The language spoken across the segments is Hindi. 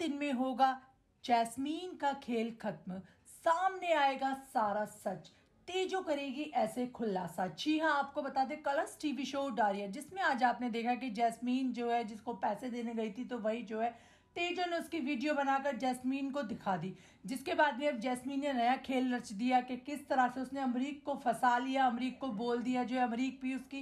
दिन में होगा जैस्मीन का खेल खत्म सामने आएगा सारा सच तेजो करेगी ऐसे खुलासा जी हाँ आपको बता दें कलर्स टीवी शो डारिया जिसमें आज आपने देखा कि जैस्मीन जो है जिसको पैसे देने गई थी तो वही जो है तेजो ने उसकी वीडियो बनाकर जैस्मीन को दिखा दी जिसके बाद में अब जैस्मीन ने नया खेल रच दिया कि किस तरह से उसने अमरीक को फंसा लिया अमरीक को बोल दिया जो अमरीक भी उसकी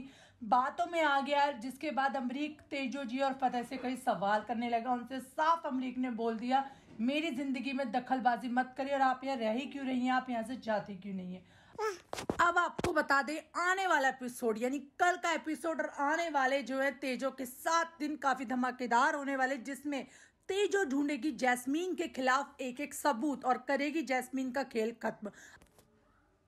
बातों में आ गया जिसके बाद अमरीक तेजो जी और फतेह से कई सवाल करने लगा उनसे साफ अमरीक ने बोल दिया मेरी जिंदगी में दखलबाजी मत करिए और आप यहाँ रह ही क्यों रही हैं आप यहाँ से जाती क्यों नहीं है अब आपको बता दें आने वाला एपिसोड यानी कल का एपिसोड और आने वाले जो है तेजो के सात दिन काफी धमाकेदार होने वाले जिसमें तेज और ढूंढेगी जैस्मीन के खिलाफ एक एक सबूत और करेगी जैस्मीन का खेल खत्म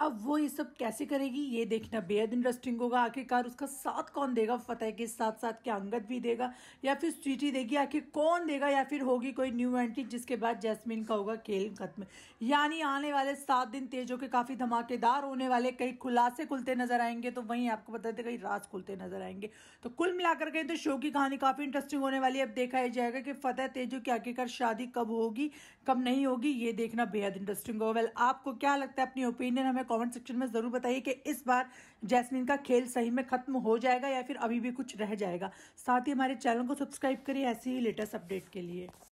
अब वो ये सब कैसे करेगी ये देखना बेहद इंटरेस्टिंग होगा आखिरकार उसका साथ कौन देगा फतेह के साथ साथ क्या अंगद भी देगा या फिर स्वीटी देगी आखिर कौन देगा या फिर होगी कोई न्यू एंट्री जिसके बाद जैस्मिन का होगा खेल खत्म यानी आने वाले सात दिन तेजों के काफ़ी धमाकेदार होने वाले कई खुलासे खुलते नजर आएंगे तो वहीं आपको बता दें कई राज खुलते नजर आएंगे तो कुल मिलाकर कहीं तो शो की कहानी काफ़ी इंटरेस्टिंग होने वाली है अब देखा ही जाएगा कि फतेह तेजो की आखिरकार शादी कब होगी कब नहीं होगी ये देखना बेहद इंटरेस्टिंग होगा वेल आपको क्या लगता है अपनी ओपिनियन हमें कमेंट सेक्शन में ज़रूर बताइए कि इस बार जैस्मिन का खेल सही में ख़त्म हो जाएगा या फिर अभी भी कुछ रह जाएगा साथ ही हमारे चैनल को सब्सक्राइब करिए ऐसी ही लेटेस्ट अपडेट के लिए